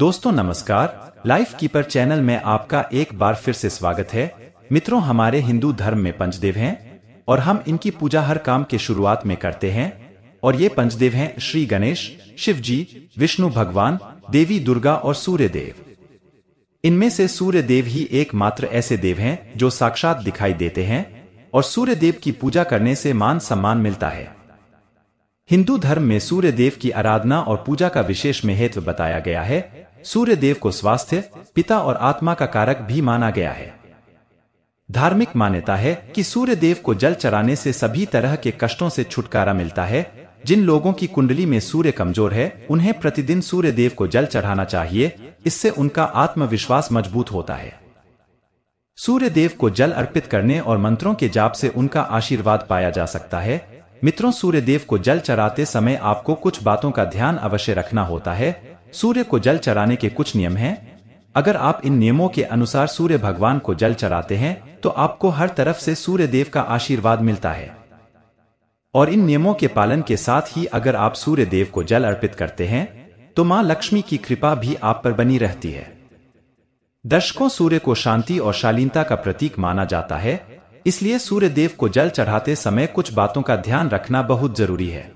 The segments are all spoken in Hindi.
दोस्तों नमस्कार लाइफ कीपर चैनल में आपका एक बार फिर से स्वागत है मित्रों हमारे हिंदू धर्म में पंचदेव हैं और हम इनकी पूजा हर काम के शुरुआत में करते हैं और ये पंचदेव हैं श्री गणेश शिव जी विष्णु भगवान देवी दुर्गा और सूर्य देव इनमें से सूर्य देव ही एकमात्र ऐसे देव हैं जो साक्षात दिखाई देते हैं और सूर्य देव की पूजा करने से मान सम्मान मिलता है हिंदू धर्म में सूर्य देव की आराधना और पूजा का विशेष महत्व बताया गया है सूर्य देव को स्वास्थ्य पिता और आत्मा का कारक भी माना गया है धार्मिक मान्यता है कि सूर्य देव को जल चढ़ाने से सभी तरह के कष्टों से छुटकारा मिलता है जिन लोगों की कुंडली में सूर्य कमजोर है उन्हें प्रतिदिन सूर्य देव को जल चढ़ाना चाहिए इससे उनका आत्मविश्वास मजबूत होता है सूर्य देव को जल अर्पित करने और मंत्रों के जाप से उनका आशीर्वाद पाया जा सकता है मित्रों सूर्य देव को जल चराते समय आपको कुछ बातों का ध्यान अवश्य रखना होता है सूर्य को जल चराने के कुछ नियम हैं। अगर आप इन नियमों के अनुसार सूर्य भगवान को जल चराते हैं तो आपको हर तरफ से सूर्य देव का आशीर्वाद मिलता है और इन नियमों के पालन के साथ ही अगर आप सूर्य देव को जल अर्पित करते हैं तो माँ लक्ष्मी की कृपा भी आप पर बनी रहती है दर्शकों सूर्य को शांति और शालीनता का प्रतीक माना जाता है इसलिए सूर्य देव को जल चढ़ाते समय कुछ बातों का ध्यान रखना बहुत जरूरी है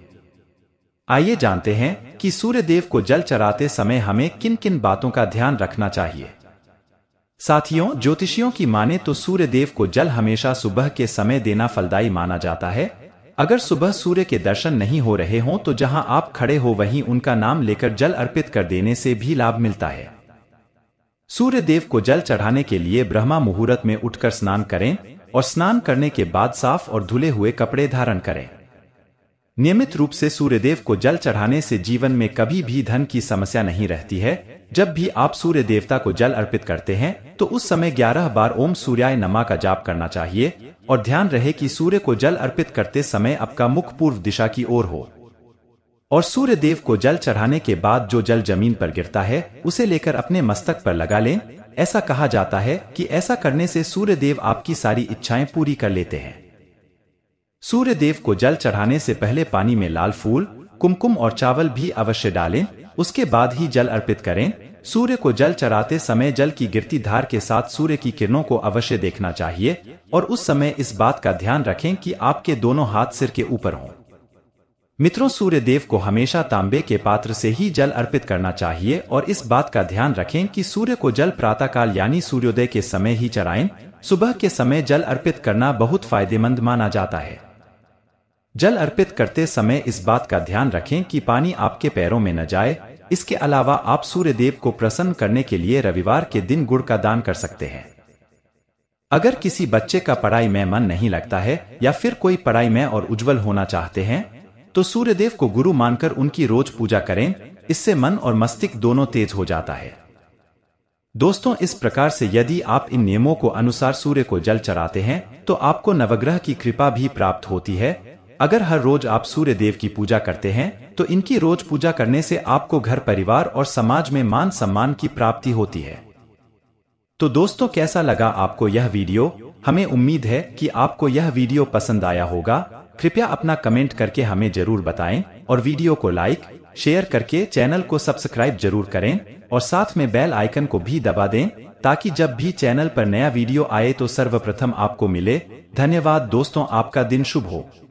आइए जानते हैं कि सूर्य देव को जल चढ़ाते समय हमें किन किन बातों का ध्यान रखना चाहिए साथियों ज्योतिषियों की माने तो सूर्य देव को जल हमेशा सुबह के समय देना फलदायी माना जाता है अगर सुबह सूर्य के दर्शन नहीं हो रहे हों तो जहां आप खड़े हो वहीं उनका नाम लेकर जल अर्पित कर देने से भी लाभ मिलता है सूर्य देव को जल चढ़ाने के लिए ब्रह्मा मुहूर्त में उठकर स्नान करें और स्नान करने के बाद साफ और धुले हुए कपड़े धारण करें नियमित रूप से सूर्यदेव को जल चढ़ाने से जीवन में कभी भी धन की समस्या नहीं रहती है जब भी आप सूर्य देवता को जल अर्पित करते हैं तो उस समय 11 बार ओम सूर्याय नमा का जाप करना चाहिए और ध्यान रहे कि सूर्य को जल अर्पित करते समय आपका मुख पूर्व दिशा की ओर हो और सूर्य देव को जल चढ़ाने के बाद जो जल जमीन पर गिरता है उसे लेकर अपने मस्तक पर लगा लें ऐसा कहा जाता है कि ऐसा करने से सूर्य देव आपकी सारी इच्छाएं पूरी कर लेते हैं सूर्य देव को जल चढ़ाने से पहले पानी में लाल फूल कुमकुम और चावल भी अवश्य डालें उसके बाद ही जल अर्पित करें सूर्य को जल चढ़ाते समय जल की गिरती धार के साथ सूर्य की किरणों को अवश्य देखना चाहिए और उस समय इस बात का ध्यान रखें कि आपके दोनों हाथ सिर के ऊपर हों मित्रों सूर्य देव को हमेशा तांबे के पात्र से ही जल अर्पित करना चाहिए और इस बात का ध्यान रखें कि सूर्य को जल प्रातःकाल यानी सूर्योदय के समय ही चराएं। सुबह के समय जल अर्पित करना बहुत फायदेमंद माना जाता है जल अर्पित करते समय इस बात का ध्यान रखें कि पानी आपके पैरों में न जाए इसके अलावा आप सूर्य देव को प्रसन्न करने के लिए रविवार के दिन गुड़ का दान कर सकते हैं अगर किसी बच्चे का पढ़ाई में मन नहीं लगता है या फिर कोई पढ़ाई में और उज्जवल होना चाहते हैं तो सूर्यदेव को गुरु मानकर उनकी रोज पूजा करें इससे मन और मस्तिष्क दोनों तेज हो जाता है दोस्तों इस प्रकार से यदि आप इन नियमों को अनुसार सूर्य को जल चढ़ाते हैं तो आपको नवग्रह की कृपा भी प्राप्त होती है अगर हर रोज आप सूर्य देव की पूजा करते हैं तो इनकी रोज पूजा करने से आपको घर परिवार और समाज में मान सम्मान की प्राप्ति होती है तो दोस्तों कैसा लगा आपको यह वीडियो हमें उम्मीद है कि आपको यह वीडियो पसंद आया होगा कृपया अपना कमेंट करके हमें जरूर बताएं और वीडियो को लाइक शेयर करके चैनल को सब्सक्राइब जरूर करें और साथ में बेल आइकन को भी दबा दें ताकि जब भी चैनल पर नया वीडियो आए तो सर्वप्रथम आपको मिले धन्यवाद दोस्तों आपका दिन शुभ हो